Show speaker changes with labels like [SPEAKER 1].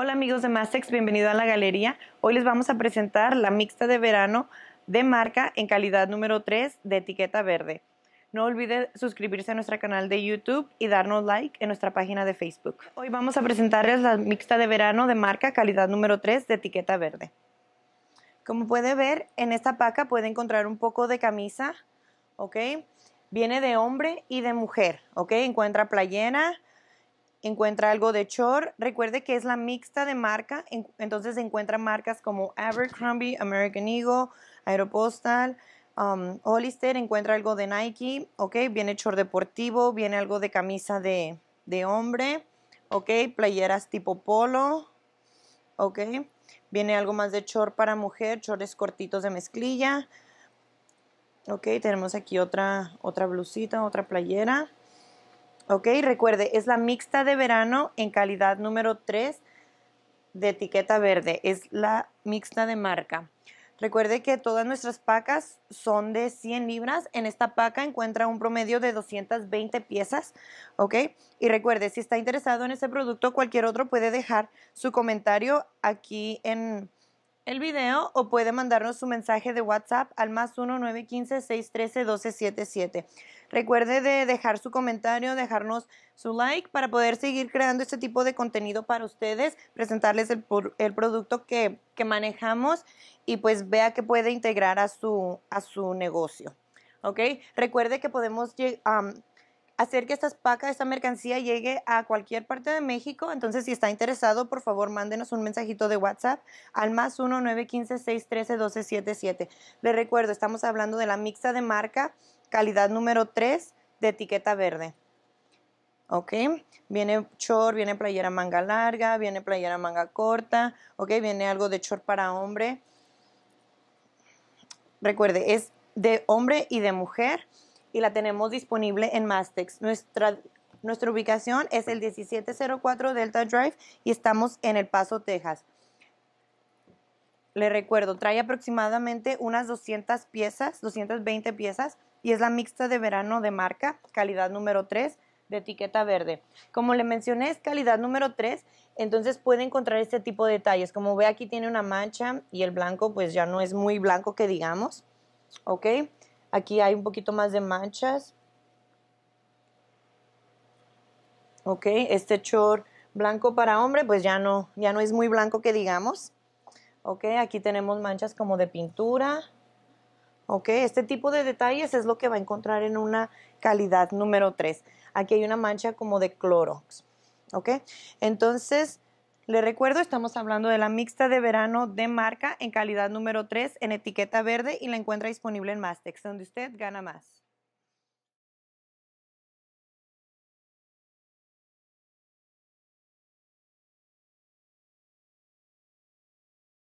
[SPEAKER 1] Hola amigos de Mastex, bienvenido a la galería. Hoy les vamos a presentar la mixta de verano de marca en calidad número 3 de etiqueta verde. No olvide suscribirse a nuestro canal de YouTube y darnos like en nuestra página de Facebook. Hoy vamos a presentarles la mixta de verano de marca calidad número 3 de etiqueta verde. Como puede ver, en esta paca puede encontrar un poco de camisa, ¿ok? Viene de hombre y de mujer, ¿ok? Encuentra playera, encuentra algo de Chor. Recuerde que es la mixta de marca, entonces encuentra marcas como Abercrombie, American Eagle, Aeropostal, um, Hollister, encuentra algo de Nike, ok, viene Chor deportivo, viene algo de camisa de, de hombre, ok, playeras tipo polo, ok, viene algo más de Chor para mujer, shorts cortitos de mezclilla, ok, tenemos aquí otra, otra blusita, otra playera. Ok, recuerde, es la mixta de verano en calidad número 3 de etiqueta verde. Es la mixta de marca. Recuerde que todas nuestras pacas son de 100 libras. En esta paca encuentra un promedio de 220 piezas, ¿ok? Y recuerde, si está interesado en ese producto, cualquier otro puede dejar su comentario aquí en, el video o puede mandarnos su mensaje de WhatsApp al más 1 12 613 1277 Recuerde de dejar su comentario, dejarnos su like para poder seguir creando este tipo de contenido para ustedes, presentarles el, producto que, manejamos y pues vea que puede integrar a su, a su negocio. ¿Ok? Recuerde que podemos hacer que esta paca, esta mercancía llegue a cualquier parte de México. Entonces, si está interesado, por favor, mándenos un mensajito de WhatsApp al más 1 915 613 1277. Les recuerdo, estamos hablando de la mixta de marca, calidad número 3 de etiqueta verde. ¿ok? Viene short, viene playera manga larga, viene playera manga corta, ¿ok? Viene algo de short para hombre. Recuerde, es de hombre y de mujer y la tenemos disponible en Mastex. Nuestra, nuestra ubicación es el 1704 Delta Drive y estamos en El Paso, Texas. Le recuerdo, trae aproximadamente unas 200 piezas, 220 piezas y es la mixta de verano de marca, calidad número 3 de etiqueta verde. Como le mencioné, es calidad número 3, entonces puede encontrar este tipo de detalles. Como ve aquí tiene una mancha y el blanco pues ya no es muy blanco que digamos, ¿ok? Aquí hay un poquito más de manchas. Ok, este short blanco para hombre, pues ya no, ya no es muy blanco que digamos. Ok, aquí tenemos manchas como de pintura. Ok, este tipo de detalles es lo que va a encontrar en una calidad número 3. Aquí hay una mancha como de Clorox. Ok, entonces le recuerdo, estamos hablando de la mixta de verano de marca en calidad número 3 en etiqueta verde y la encuentra disponible en Mastex, donde usted gana más.